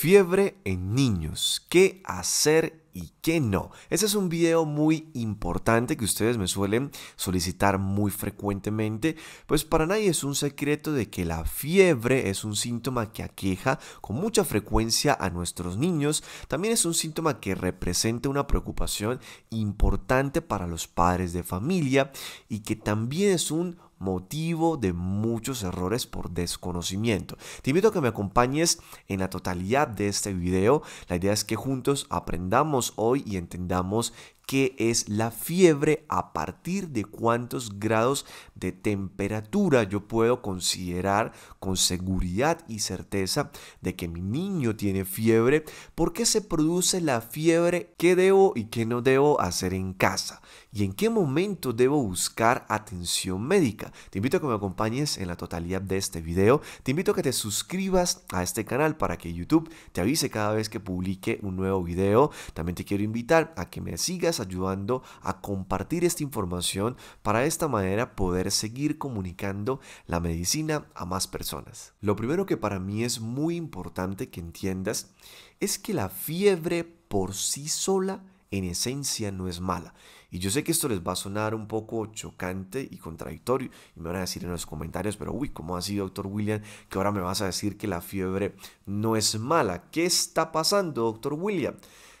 Fiebre en niños. ¿Qué hacer y qué no? Ese es un video muy importante que ustedes me suelen solicitar muy frecuentemente, pues para nadie es un secreto de que la fiebre es un síntoma que aqueja con mucha frecuencia a nuestros niños. También es un síntoma que representa una preocupación importante para los padres de familia y que también es un motivo de muchos errores por desconocimiento. Te invito a que me acompañes en la totalidad de este video. La idea es que juntos aprendamos hoy y entendamos qué es la fiebre, a partir de cuántos grados de temperatura yo puedo considerar con seguridad y certeza de que mi niño tiene fiebre, por qué se produce la fiebre, qué debo y qué no debo hacer en casa y en qué momento debo buscar atención médica. Te invito a que me acompañes en la totalidad de este video, te invito a que te suscribas a este canal para que YouTube te avise cada vez que publique un nuevo video, también te quiero invitar a que me sigas ayudando a compartir esta información para de esta manera poder seguir comunicando la medicina a más personas. Lo primero que para mí es muy importante que entiendas es que la fiebre por sí sola en esencia no es mala. Y yo sé que esto les va a sonar un poco chocante y contradictorio y me van a decir en los comentarios, pero uy, ¿cómo así, doctor William? Que ahora me vas a decir que la fiebre no es mala. ¿Qué está pasando, doctor William?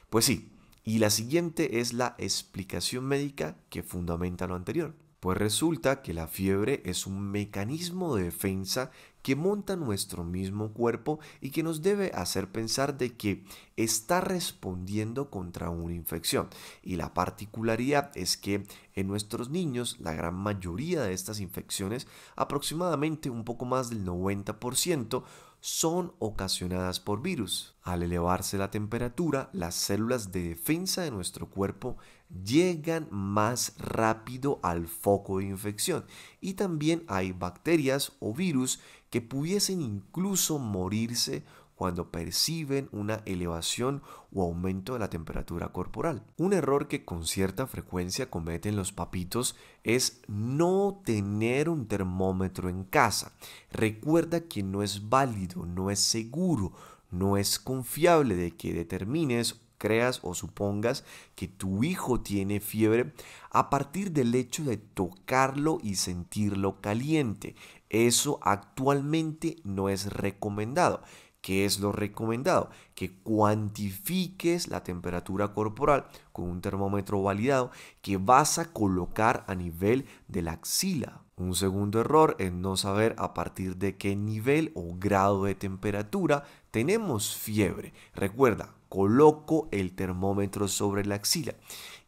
Pues sí, y la siguiente es la explicación médica que fundamenta lo anterior. Pues resulta que la fiebre es un mecanismo de defensa que monta nuestro mismo cuerpo y que nos debe hacer pensar de que está respondiendo contra una infección. Y la particularidad es que en nuestros niños la gran mayoría de estas infecciones, aproximadamente un poco más del 90%, son ocasionadas por virus. Al elevarse la temperatura, las células de defensa de nuestro cuerpo llegan más rápido al foco de infección y también hay bacterias o virus que pudiesen incluso morirse cuando perciben una elevación o aumento de la temperatura corporal. Un error que con cierta frecuencia cometen los papitos es no tener un termómetro en casa. Recuerda que no es válido, no es seguro, no es confiable de que determines creas o supongas que tu hijo tiene fiebre a partir del hecho de tocarlo y sentirlo caliente. Eso actualmente no es recomendado. ¿Qué es lo recomendado? Que cuantifiques la temperatura corporal con un termómetro validado que vas a colocar a nivel de la axila. Un segundo error es no saber a partir de qué nivel o grado de temperatura tenemos fiebre. Recuerda, coloco el termómetro sobre la axila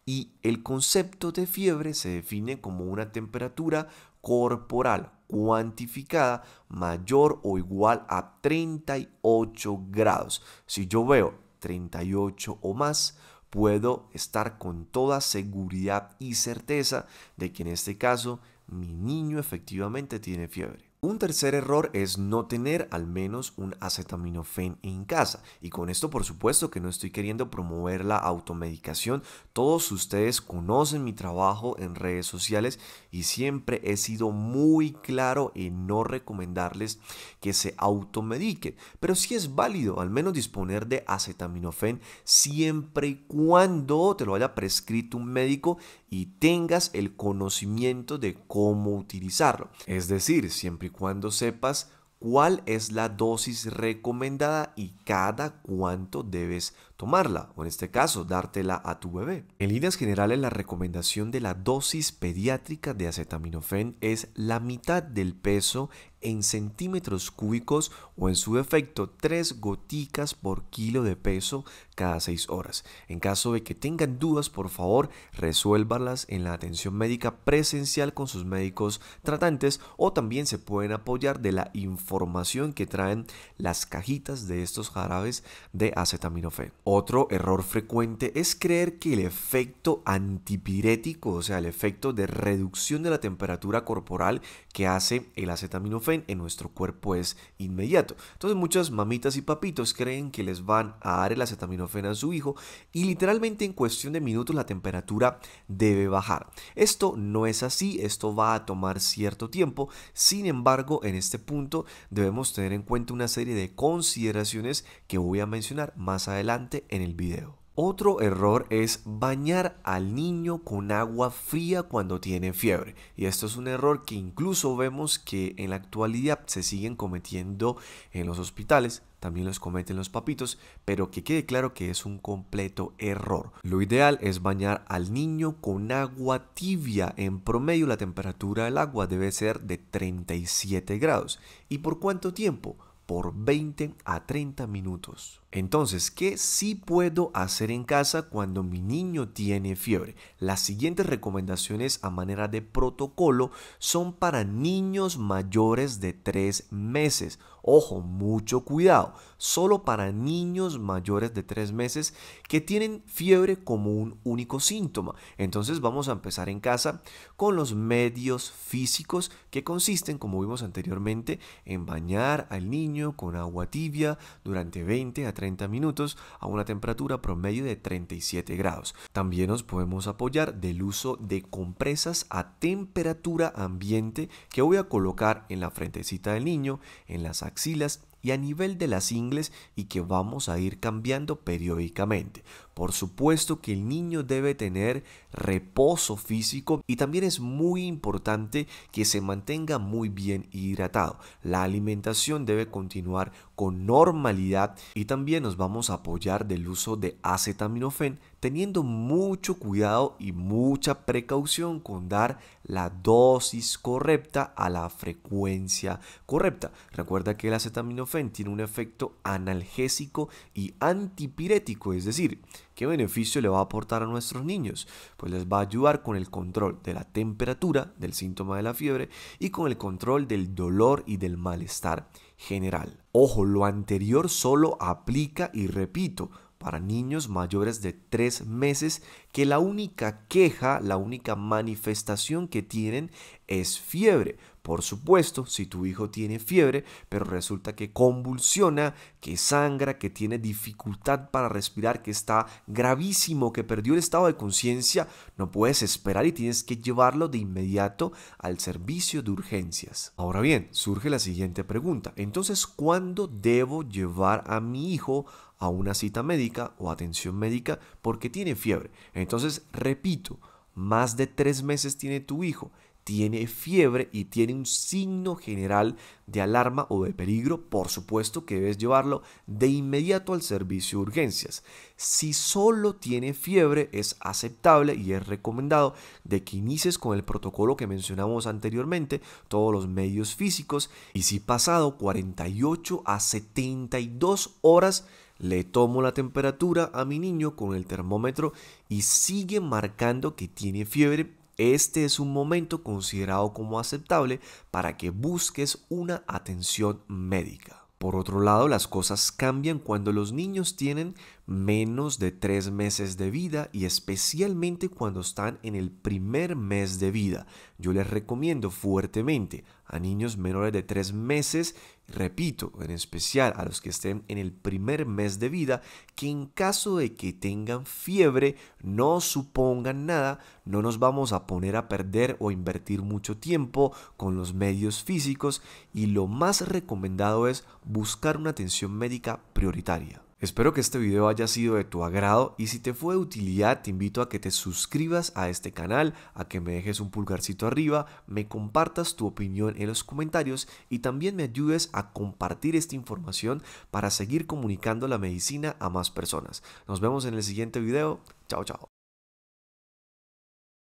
y el concepto de fiebre se define como una temperatura corporal cuantificada mayor o igual a 38 grados. Si yo veo 38 o más, puedo estar con toda seguridad y certeza de que en este caso mi niño efectivamente tiene fiebre. Un tercer error es no tener al menos un acetaminofén en casa. Y con esto por supuesto que no estoy queriendo promover la automedicación. Todos ustedes conocen mi trabajo en redes sociales y siempre he sido muy claro en no recomendarles que se automediquen. Pero sí es válido al menos disponer de acetaminofén siempre y cuando te lo haya prescrito un médico y tengas el conocimiento de cómo utilizarlo. Es decir, siempre y cuando sepas cuál es la dosis recomendada y cada cuánto debes tomarla, o en este caso, dártela a tu bebé. En líneas generales, la recomendación de la dosis pediátrica de acetaminofén es la mitad del peso en centímetros cúbicos o en su efecto 3 goticas por kilo de peso cada 6 horas. En caso de que tengan dudas, por favor, resuélvalas en la atención médica presencial con sus médicos tratantes o también se pueden apoyar de la información que traen las cajitas de estos jarabes de acetaminofén. Otro error frecuente es creer que el efecto antipirético, o sea, el efecto de reducción de la temperatura corporal que hace el acetaminofén en nuestro cuerpo es inmediato. Entonces muchas mamitas y papitos creen que les van a dar el acetaminofeno a su hijo y literalmente en cuestión de minutos la temperatura debe bajar. Esto no es así, esto va a tomar cierto tiempo. Sin embargo, en este punto debemos tener en cuenta una serie de consideraciones que voy a mencionar más adelante en el video. Otro error es bañar al niño con agua fría cuando tiene fiebre. Y esto es un error que incluso vemos que en la actualidad se siguen cometiendo en los hospitales, también los cometen los papitos, pero que quede claro que es un completo error. Lo ideal es bañar al niño con agua tibia. En promedio la temperatura del agua debe ser de 37 grados. ¿Y por cuánto tiempo? Por 20 a 30 minutos. Entonces, ¿qué sí puedo hacer en casa cuando mi niño tiene fiebre? Las siguientes recomendaciones a manera de protocolo son para niños mayores de 3 meses. Ojo, mucho cuidado, solo para niños mayores de 3 meses que tienen fiebre como un único síntoma. Entonces vamos a empezar en casa con los medios físicos que consisten, como vimos anteriormente, en bañar al niño con agua tibia durante 20 a 30 30 minutos a una temperatura promedio de 37 grados. También nos podemos apoyar del uso de compresas a temperatura ambiente que voy a colocar en la frentecita del niño, en las axilas y a nivel de las ingles y que vamos a ir cambiando periódicamente. Por supuesto que el niño debe tener reposo físico y también es muy importante que se mantenga muy bien hidratado. La alimentación debe continuar con normalidad y también nos vamos a apoyar del uso de acetaminofén teniendo mucho cuidado y mucha precaución con dar la dosis correcta a la frecuencia correcta. Recuerda que el acetaminofén tiene un efecto analgésico y antipirético, es decir, ¿qué beneficio le va a aportar a nuestros niños? Pues les va a ayudar con el control de la temperatura, del síntoma de la fiebre y con el control del dolor y del malestar general. Ojo, lo anterior solo aplica y repito, para niños mayores de 3 meses que la única queja, la única manifestación que tienen es fiebre. Por supuesto, si tu hijo tiene fiebre, pero resulta que convulsiona, que sangra, que tiene dificultad para respirar, que está gravísimo, que perdió el estado de conciencia, no puedes esperar y tienes que llevarlo de inmediato al servicio de urgencias. Ahora bien, surge la siguiente pregunta. Entonces, ¿cuándo debo llevar a mi hijo a una cita médica o atención médica porque tiene fiebre. Entonces, repito, más de tres meses tiene tu hijo tiene fiebre y tiene un signo general de alarma o de peligro, por supuesto que debes llevarlo de inmediato al servicio de urgencias. Si solo tiene fiebre, es aceptable y es recomendado de que inicies con el protocolo que mencionamos anteriormente, todos los medios físicos, y si pasado 48 a 72 horas, le tomo la temperatura a mi niño con el termómetro y sigue marcando que tiene fiebre este es un momento considerado como aceptable para que busques una atención médica. Por otro lado, las cosas cambian cuando los niños tienen menos de tres meses de vida y especialmente cuando están en el primer mes de vida. Yo les recomiendo fuertemente a niños menores de 3 meses, repito, en especial a los que estén en el primer mes de vida, que en caso de que tengan fiebre no supongan nada, no nos vamos a poner a perder o invertir mucho tiempo con los medios físicos y lo más recomendado es buscar una atención médica prioritaria. Espero que este video haya sido de tu agrado y si te fue de utilidad te invito a que te suscribas a este canal, a que me dejes un pulgarcito arriba, me compartas tu opinión en los comentarios y también me ayudes a compartir esta información para seguir comunicando la medicina a más personas. Nos vemos en el siguiente video. Chao, chao.